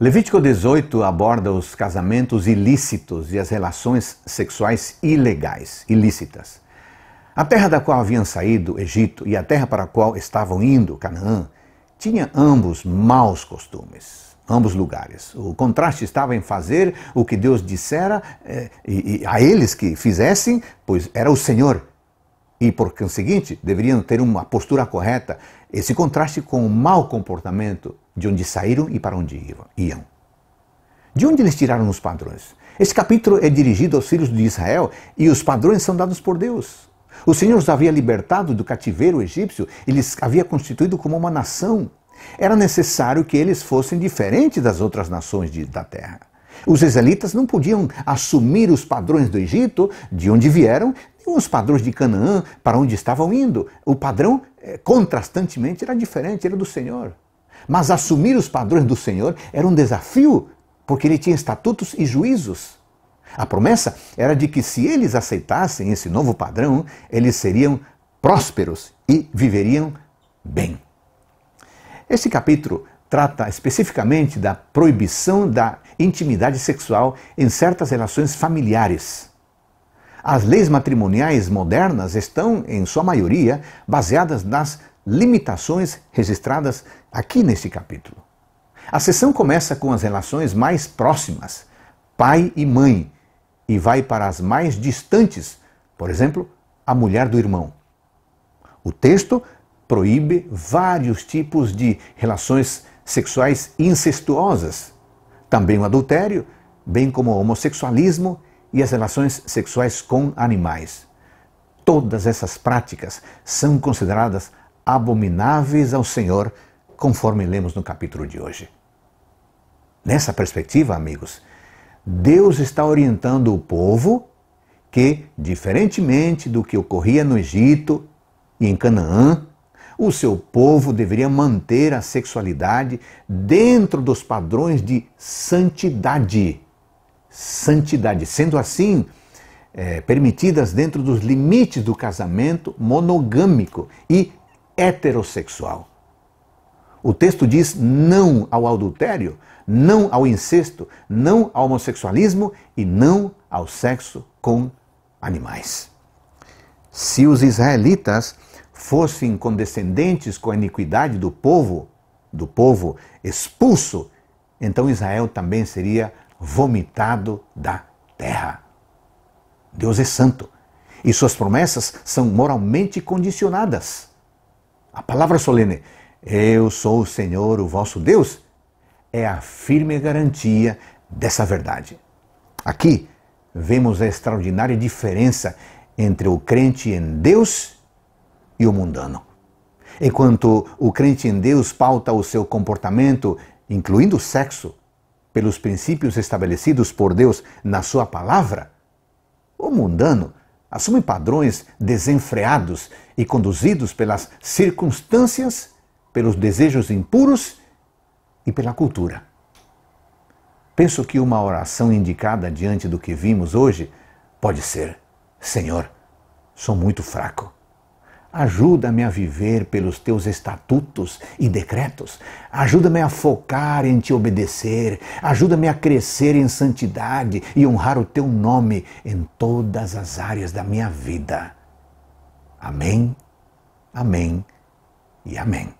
Levítico 18 aborda os casamentos ilícitos e as relações sexuais ilegais, ilícitas. A terra da qual haviam saído, Egito, e a terra para a qual estavam indo, Canaã, tinha ambos maus costumes, ambos lugares. O contraste estava em fazer o que Deus dissera eh, e, e a eles que fizessem, pois era o Senhor. E por conseguinte, deveriam ter uma postura correta. Esse contraste com o mau comportamento de onde saíram e para onde iam. De onde eles tiraram os padrões? Esse capítulo é dirigido aos filhos de Israel e os padrões são dados por Deus. O Senhor os havia libertado do cativeiro egípcio e lhes havia constituído como uma nação. Era necessário que eles fossem diferentes das outras nações de, da terra. Os israelitas não podiam assumir os padrões do Egito, de onde vieram, nem os padrões de Canaã, para onde estavam indo. O padrão, eh, contrastantemente, era diferente, era do Senhor. Mas assumir os padrões do Senhor era um desafio, porque ele tinha estatutos e juízos. A promessa era de que se eles aceitassem esse novo padrão, eles seriam prósperos e viveriam bem. Este capítulo trata especificamente da proibição da intimidade sexual em certas relações familiares. As leis matrimoniais modernas estão, em sua maioria, baseadas nas limitações registradas aqui neste capítulo. A sessão começa com as relações mais próximas, pai e mãe, e vai para as mais distantes, por exemplo, a mulher do irmão. O texto proíbe vários tipos de relações sexuais incestuosas, também o adultério, bem como o homossexualismo e as relações sexuais com animais. Todas essas práticas são consideradas abomináveis ao Senhor, conforme lemos no capítulo de hoje. Nessa perspectiva, amigos, Deus está orientando o povo que, diferentemente do que ocorria no Egito e em Canaã, o seu povo deveria manter a sexualidade dentro dos padrões de santidade. Santidade. Sendo assim, é, permitidas dentro dos limites do casamento monogâmico e heterossexual. O texto diz não ao adultério, não ao incesto, não ao homossexualismo e não ao sexo com animais. Se os israelitas fossem condescendentes com a iniquidade do povo, do povo expulso, então Israel também seria vomitado da terra. Deus é santo e suas promessas são moralmente condicionadas. A palavra solene, eu sou o Senhor, o vosso Deus, é a firme garantia dessa verdade. Aqui vemos a extraordinária diferença entre o crente em Deus e o mundano. Enquanto o crente em Deus pauta o seu comportamento, incluindo o sexo, pelos princípios estabelecidos por Deus na sua palavra, o mundano assume padrões desenfreados e conduzidos pelas circunstâncias, pelos desejos impuros e pela cultura. Penso que uma oração indicada diante do que vimos hoje pode ser: Senhor, sou muito fraco Ajuda-me a viver pelos teus estatutos e decretos. Ajuda-me a focar em te obedecer. Ajuda-me a crescer em santidade e honrar o teu nome em todas as áreas da minha vida. Amém, amém e amém.